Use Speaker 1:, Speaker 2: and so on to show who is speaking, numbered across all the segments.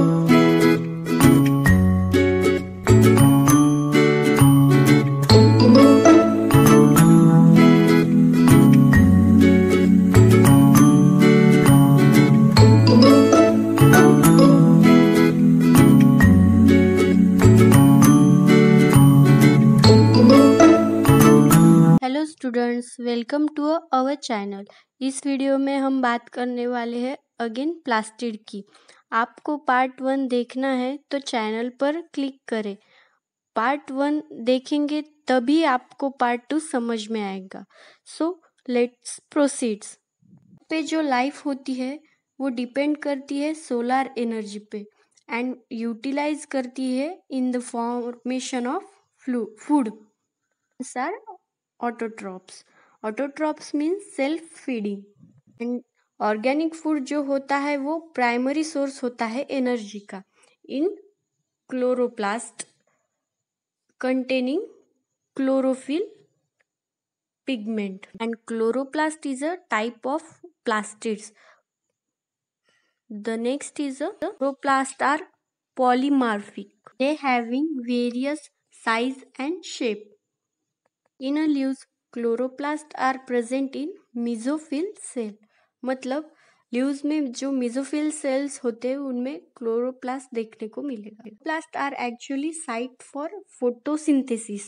Speaker 1: Hello students welcome to our channel इस video में हम बात करने वाले हैं अगेन प्लास्टिड की आपको पार्ट वन देखना है तो चैनल पर क्लिक करें पार्ट वन देखेंगे तभी आपको पार्ट टू समझ में आएगा सो लेट्स प्रोसीड्स पे जो लाइफ होती है वो डिपेंड करती है सोलार एनर्जी पे एंड यूटिलाइज करती है in the formation of flu food sir autotrophs autotrophs means self feeding and organic food जो होता है वो प्राइमरी सोर्स होता है एनर्जी का in chloroplast containing chlorophyll pigment and chloroplast is a type of plastids the next is a chloroplast are polymorphic they having various size and shape in a leaves chloroplast are present in mesophyll cell मतलब leaves में जो mesophyll sales होते हैं उनमें chloroplast देखने को मिलेगा plast are actually site for photosynthesis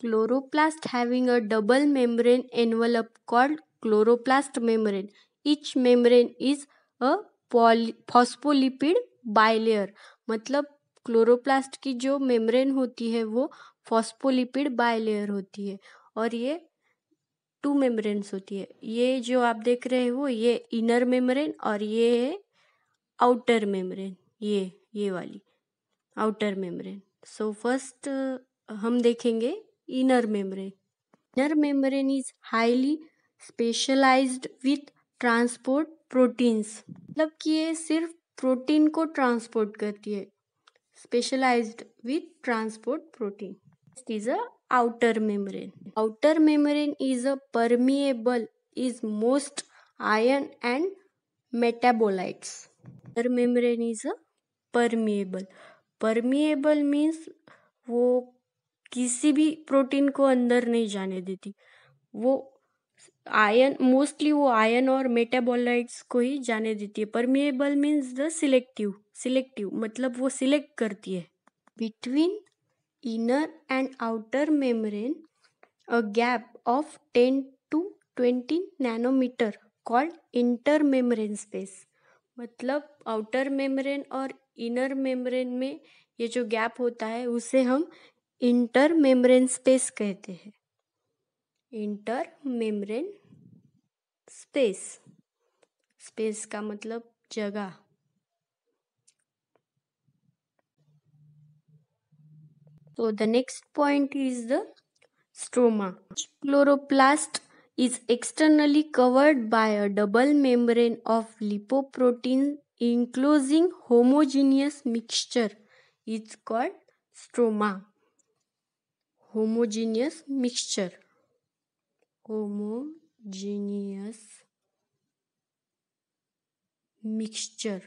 Speaker 1: chloroplast having a double membrane envelope called chloroplast membrane each membrane is a phospholipid bilayer मतलब क्लोरोप्लास्ट की जो मेम्ब्रेन होती है वो फॉस्फोलिपिड बायलेयर होती है और ये टू मेम्ब्रेन्स होती है ये जो आप देख रहे हो ये इनर मेम्ब्रेन और ये है आउटर मेम्ब्रेन ये ये वाली आउटर मेम्ब्रेन सो फर्स्ट हम देखेंगे inner membrane inner membrane is highly specialised with transport proteins मतलब कि ये सिर्फ प्रोटीन को ट्रांसपोर्ट करती है specialised with transport protein is a outer membrane outer membrane is a permeable is most ion and metabolites outer membrane is a permeable permeable means वो किसी भी प्रोटीन को अंदर नहीं जाने देती वो आयन मोस्टली वो आयन और मेटाबोलाइट्स को ही जाने देती है permeable means the selective selective मतलब वो सिलेक्ट करती है between inner and outer membrane a gap of 10 to 20 nanometer called intermembrane space मतलब आउटर मेम्ब्रेन और इनर मेम्ब्रेन में ये जो गैप होता है उसे हम इंटर मेम्ब्रेन स्पेस कहते हैं इंटर मेम्ब्रेन स्पेस स्पेस का मतलब जगह So the next point is the stroma. Chloroplast is externally covered by a double membrane of lipoprotein enclosing homogeneous mixture. It's called stroma. Homogeneous mixture. Homogeneous mixture.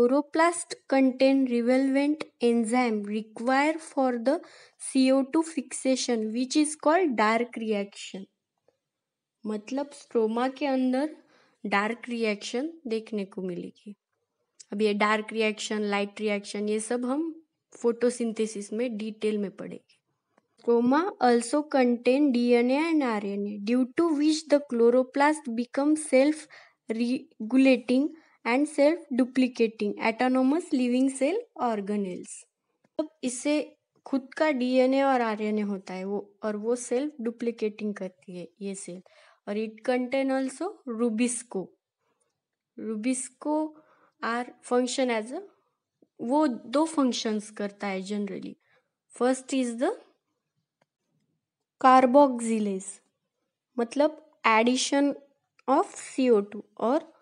Speaker 1: Chloroplast contain relevant enzyme require for the CO two fixation which is called dark reaction मतलब stroma के अंदर dark reaction देखने को मिलेगी अब ये dark reaction light reaction ये सब हम फोटोसिंथेसिस में डिटेल में पढ़ेंगे stroma also contain DNA and RNA due to which the chloroplast become self regulating and self duplicating autonomous living cell organelles अब इससे खुद का डीएनए और आरएनए होता है वो और वो सेल्फ डुप्लीकेटिंग करती है ये सेल और it contain also rubisco rubisco are function as a वो दो फंक्शंस करता है generally first is the carboxylase मतलब एडिशन ऑफ सीओ टू और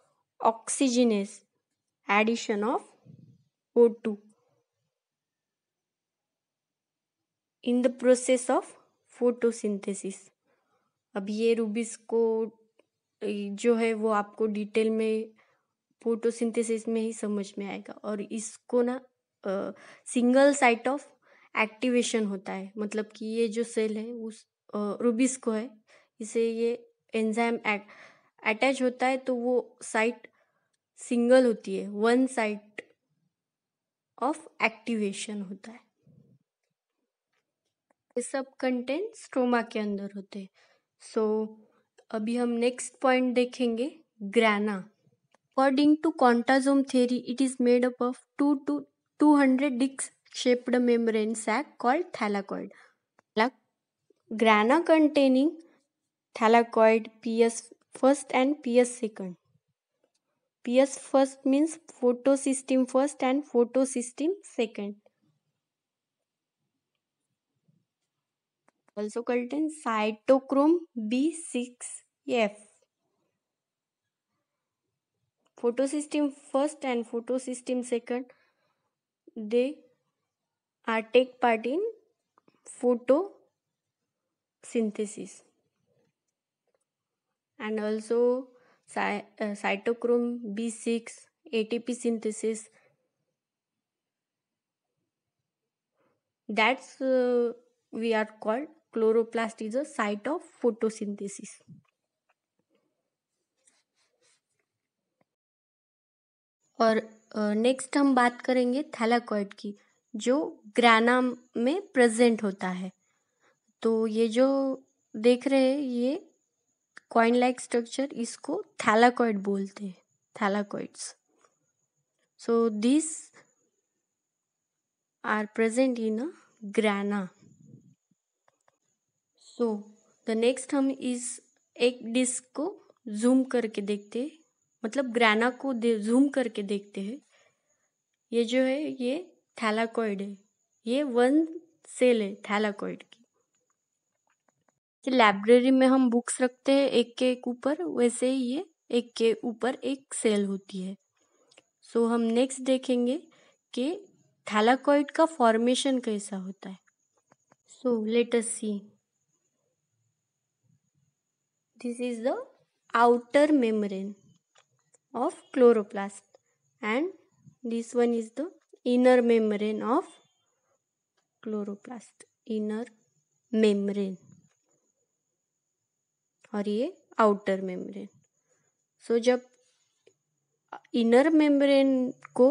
Speaker 1: Oxygen एडिशन addition of O2 in the process of photosynthesis. अब ये रूबिस को जो है वो आपको डिटेल में फोटोसिंथेसिस में ही समझ में आएगा और इसको ना सिंगल साइट ऑफ एक्टिवेशन होता है मतलब कि ये जो सेल है उस रूबिस को है इसे ये एंजाइम एक्ट अटैच होता है तो वो साइट सिंगल होती है वन साइट ऑफ एक्टिवेशन होता है ये सब कंटेंट स्ट्रोमा के अंदर होते हैं सो so, अभी हम नेक्स्ट पॉइंट देखेंगे grana according to quantasome theory it is made up of two two two hundred discs shaped sac called thylakoid grana containing thylakoid P S first and PS second. PS first means photosystem first and photosystem second. Also contains cytochrome B6F. Photosystem first and photosystem second. They are take part in photosynthesis. and also cy uh, cytochrome B6, ATP synthesis. That's uh, we are called chloroplast is a site of photosynthesis. और next हम बात करेंगे thylakoid की जो ग्राना में present होता है तो ये जो देख रहे हैं ये कॉइन लाइक स्ट्रक्चर इसको थैलाकॉइड बोलते हैं thylakoids so this are present in a grana so the next हम इस एक डिस्क को जूम करके देखते हैं मतलब ग्राना को जूम करके देखते हैं ये जो है ये थैलाकॉइड है ये वन सेल है थैलाकॉइड की जैसे लाइब्रेरी में हम बुक्स रखते हैं एक के एक ऊपर वैसे ही ये एक के ऊपर एक सेल होती है सो so, हम नेक्स्ट देखेंगे कि थैलाकॉइड का फॉर्मेशन कैसा होता है so let us see this is the outer membrane of chloroplast and this one is the inner membrane of chloroplast inner membrane और ये आउटर मेम्ब्रेन सो जब इनर मेम्ब्रेन को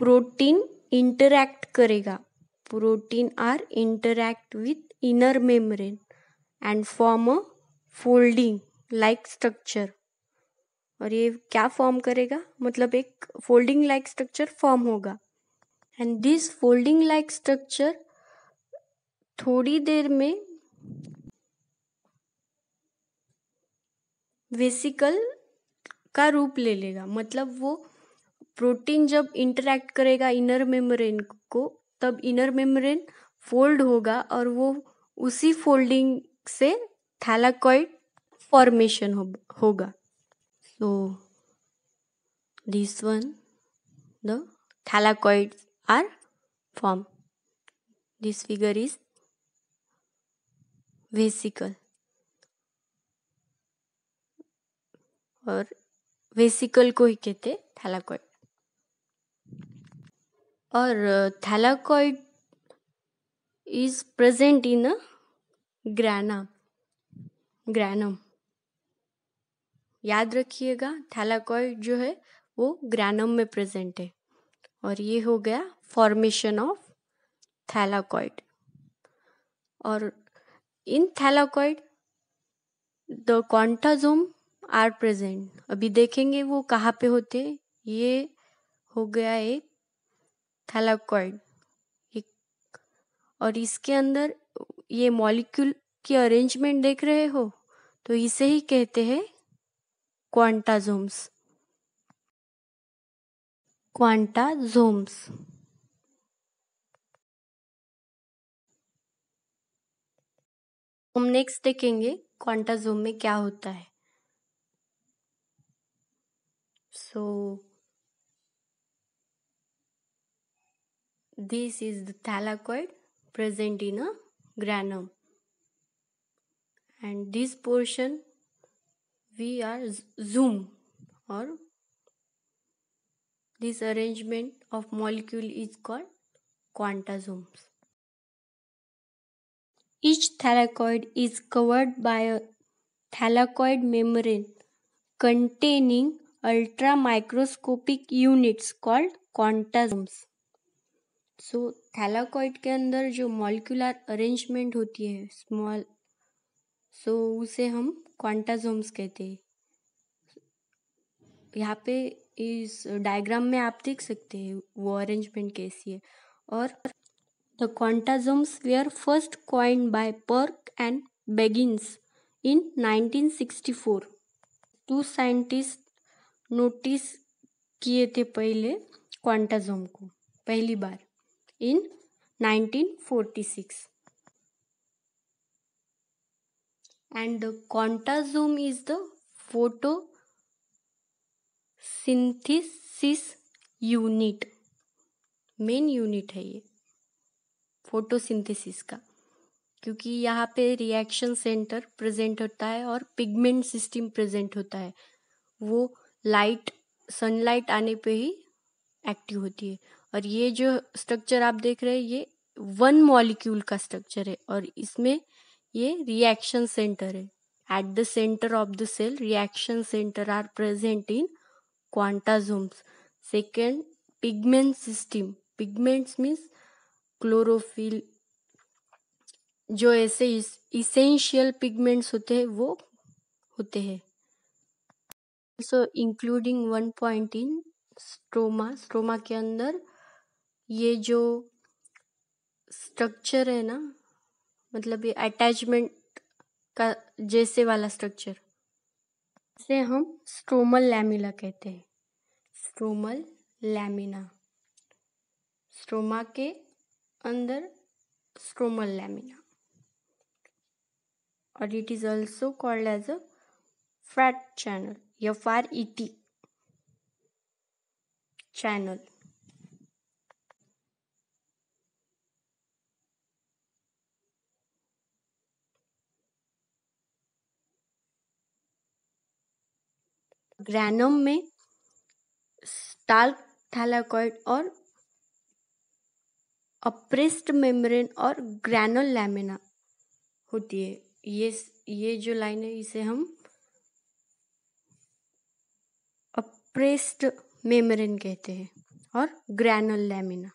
Speaker 1: प्रोटीन इंटरैक्ट करेगा protein are interact with inner membrane and form a folding like structure और ये क्या form करेगा मतलब एक फोल्डिंग लाइक स्ट्रक्चर फॉर्म होगा and this folding like structure थोड़ी देर में वेसिकल का रूप ले लेगा मतलब वो प्रोटीन जब इंटरैक्ट करेगा इनर मेम्ब्रेन को तब इनर मेम्ब्रेन फोल्ड होगा और वो उसी फोल्डिंग से थैलाकॉइड फॉर्मेशन हो, होगा so this one the thylakoid are form this figure is vesicle और वेसिकल को ही कहते थैलाकॉइड और thylakoid is present in a grana granum याद रखिएगा थैलाकॉइड जो है वो ग्रैनम में प्रेजेंट है और ये हो गया फॉर्मेशन ऑफ थैलाकॉइड और in thylakoid the quantasome are present अभी देखेंगे वो कहाँ पे होते ये हो गया एक थैलाकॉइड एक और इसके अंदर ये मॉलिक्यूल की अरेंजमेंट देख रहे हो तो इसे ही कहते हैं क्वांटाजोम्स क्वांटाजोम्स हम नेक्स्ट देखेंगे क्वांटाजोम में क्या होता है So, this is the thylakoid present in a granum. And this portion we are zoom or this arrangement of molecule is called quantasomes. Each thylakoid is covered by a thylakoid membrane containing ultra microscopic units called quantasomes. So thylakoid के अंदर जो molecular arrangement होती है small so so, उसे हम क्वांटाजोम्स कहते हैं यहाँ पे इस डायग्राम में आप देख सकते हैं वो अरेंजमेंट कैसी है और the quantasomes were first coined by Park and Biggins in 1964 two scientist notice किए थे पहले क्वांटाजोम को पहली बार in 1946 the quantasome is the photosynthetic unit main unit है ये फोटोसिंथेसिस का क्योंकि यहाँ पे रिएक्शन सेंटर प्रेजेंट होता है और पिगमेंट सिस्टम प्रेजेंट होता है वो लाइट सनलाइट आने पे ही एक्टिव होती है और ये जो स्ट्रक्चर आप देख रहे हैं ये वन मॉलिक्यूल का स्ट्रक्चर है और इसमें ये रिएक्शन सेंटर है at the centre of the cell reaction centre are present in quantasomes second pigment system pigments means chlorophyll जो ऐसे इसेंशियल पिगमेंट्स होते हैं वो होते हैं so including one point in stroma stroma के अंदर ये जो स्ट्रक्चर है ना मतलब ये अटैचमेंट का जैसे वाला स्ट्रक्चर इसे हम स्ट्रोमल लैमिला कहते हैं स्ट्रोमल लैमिना स्ट्रोमा के अंदर स्ट्रोमल लैमिना और it is also called as a fret channel FRET channel. Granum में स्टार्क थैलाकॉइड और अप्रेस्ड मेम्ब्रेन और ग्रैनोल लैमिना होती है ये ये जो लाइन है इसे हम प्रेस्ड मेमरिन कहते हैं और ग्रैनल लेमिना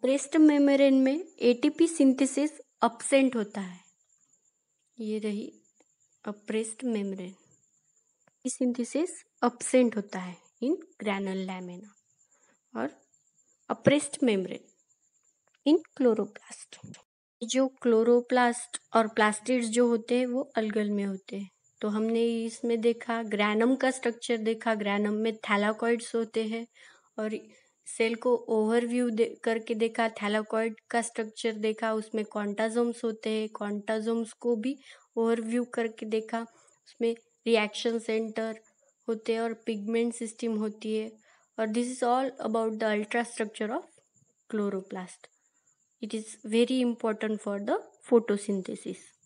Speaker 1: प्रेस्ड मेमरिन में एटीपी सिंथेसिस अपसेंट होता है ये रही अप्रेस्ड मेमरिन सिंथेसिस अपसेंट होता है इन ग्रैनल लेमिना और अप्रेस्ड मेमरिन इन क्लोरोप्लास्ट जो क्लोरोप्लास्ट और प्लास्टिड्स जो होते हैं वो अलगल में होते हैं तो हमने इसमें देखा ग्रैनम का स्ट्रक्चर देखा ग्रैनम में थैलाकॉइड्स होते हैं और सेल को ओवरव्यू दे करके देखा थैलाकॉइड का स्ट्रक्चर देखा उसमें कॉन्टाजोम्स होते हैं कॉन्टाजोम्स को भी ओवरव्यू करके देखा उसमें रिएक्शन सेंटर होते हैं और पिगमेंट सिस्टम होती है और this is all about the ultrastructure of chloroplast it is very important for the photosynthesis